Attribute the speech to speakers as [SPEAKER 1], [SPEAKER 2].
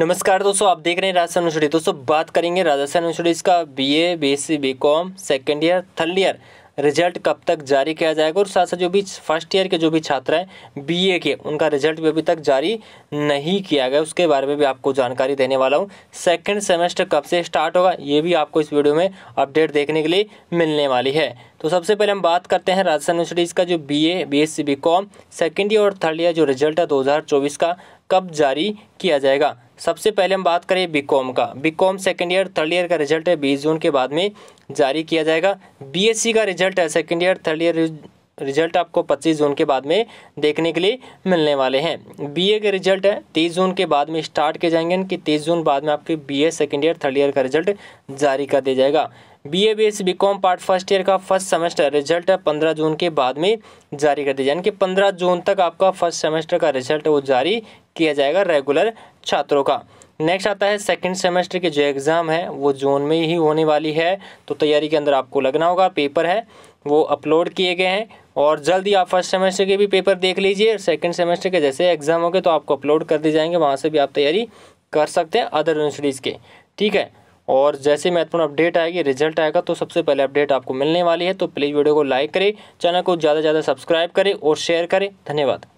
[SPEAKER 1] नमस्कार दोस्तों आप देख रहे हैं राजस्थान यूनिवर्सिटी दोस्तों बात करेंगे राजस्थान यूनिवर्सिटीज का BA BSc BCom second year third year result कब तक जारी किया जाएगा और साथ साथ जो भी फर्स्ट ईयर के जो भी छात्र हैं बीए के उनका रिजल्ट भी अभी तक जारी नहीं किया गया उसके बारे में भी आपको जानकारी देने वाला हूँ सेकेंड सेमेस्टर कब से स्टार्ट होगा ये भी आपको इस वीडियो में अपडेट देखने के लिए मिलने वाली है तो सबसे पहले हम बात करते हैं राजस्थान यूनिवर्सिटीज़ का जो B A B second year और थर्ड ईयर जो रिजल्ट है दो का कब जारी किया जाएगा सबसे पहले हम बात करें बीकॉम का BCom second year third year का रिजल्ट है बीस जून के बाद में जारी किया जाएगा बीएससी का रिजल्ट है second year third year result आपको 25 जून के बाद में देखने के लिए मिलने वाले हैं बीए के रिजल्ट है तीस जून के बाद में स्टार्ट किए जाएंगे कि तीस जून बाद में आपके A second year third year का रिजल्ट जारी कर दिया जाएगा B A B S B com part first year का फर्स्ट सेमेस्टर रिजल्ट है पंद्रह जून के बाद में जारी कर दिया यानी कि पंद्रह जून तक आपका फर्स्ट सेमेस्टर का रिजल्ट वो जारी किया जाएगा रेगुलर छात्रों का नेक्स्ट आता है सेकंड सेमेस्टर के जो एग्ज़ाम है वो जून में ही होने वाली है तो तैयारी के अंदर आपको लगना होगा पेपर है वो अपलोड किए गए हैं और जल्द ही आप फर्स्ट सेमेस्टर के भी पेपर देख लीजिए सेकंड सेमेस्टर के जैसे एग्ज़ाम होंगे तो आपको अपलोड कर दिए जाएंगे वहाँ से भी आप तैयारी कर सकते हैं अदर यूनिवर्सिटीज़ के ठीक है और जैसे महत्वपूर्ण अपडेट आएगी रिजल्ट आएगा तो सबसे पहले अपडेट आपको मिलने वाली है तो प्लीज़ वीडियो को लाइक करें चैनल को ज़्यादा से ज़्यादा सब्सक्राइब करें और शेयर करें धन्यवाद